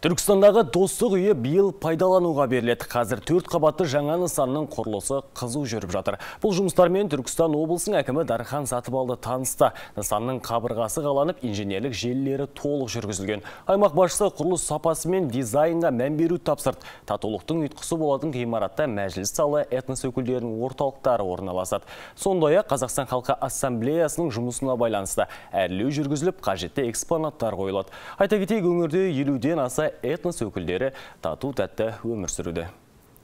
Түркістандағы достық үйі биыл пайдалануға беріледі. Қазір төрт қабатты жаңа нысанның құрылысы қызу жүріп жатыр. Бұл жұмыстармен Түркістан облысының әкімі Дархан Сатыбалды танысты. Нысанның қабырғасы қаланып, инженерлік желілері толық жүргізілген. Аймақ басшысы құрылыс сапасы мен дизайнға мән беру тапсырды. Татулықтың ұйытқысы болатын ғимаратта мәжіліс залы этнос өкілдерінің орталықтары орналасады. Сондай-ақ Қазақстан халқы ассамблеясының жұмысына байланысты әрлеу жүргізіліп, қажетті экспонаттар қойылады. Айта кетейік, өңірде елуден аса этнос өкілдері тату тәтті өмір сүруді.